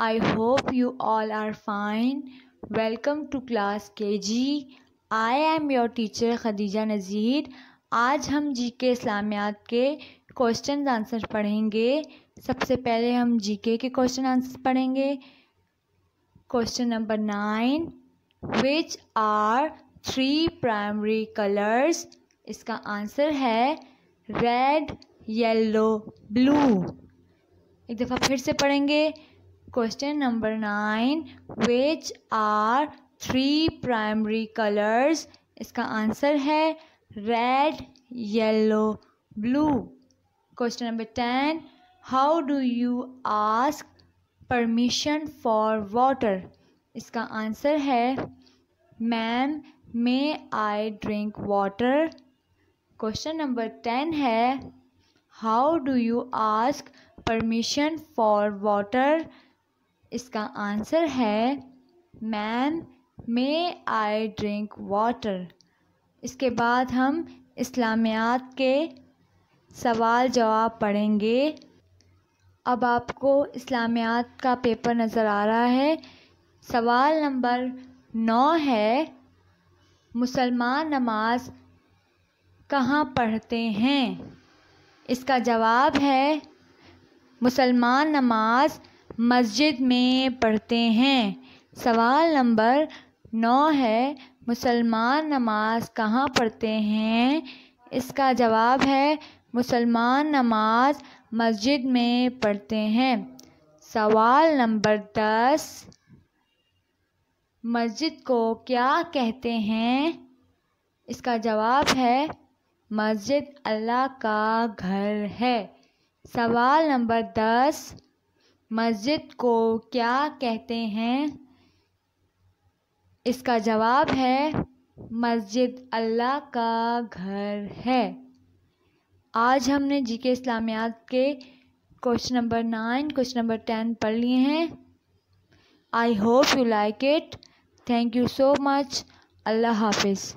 I hope you all are fine welcome to class K G I am your teacher Khadija Nazir आज हम G K इस्लामियात के question answer पढ़ेंगे सबसे पहले हम जी के के क्वेश्चन आंसर पढ़ेंगे question number nine which are three primary colours इसका आंसर है रेड येलो ब्लू एक दफ़ा फिर से पढ़ेंगे question number nine which are three primary colours इसका आंसर है red yellow blue question number ten how do you ask permission for water इसका आंसर है ma'am may I drink water question number ten है how do you ask permission for water इसका answer है ma'am may I drink water इसके बाद हम इस्लामियात के सवाल जवाब पढ़ेंगे अब आपको इस्लामियात का पेपर नज़र आ रहा है सवाल नंबर नौ है मुसलमान नमाज कहाँ पढ़ते हैं इसका जवाब है मुसलमान नमाज मस्जिद में पढ़ते हैं सवाल नंबर नौ है मुसलमान नमाज कहाँ पढ़ते हैं इसका जवाब है मुसलमान नमाज मस्जिद में पढ़ते हैं सवाल नंबर दस मस्जिद को क्या कहते हैं इसका जवाब है मस्जिद अल्लाह का घर है सवाल नंबर दस मस्जिद को क्या कहते हैं इसका जवाब है मस्जिद अल्लाह का घर है आज हमने जी के इस्लामियात के question number nine question number ten पढ़ लिए हैं I hope you like it thank you so much अल्लाह हाफिज़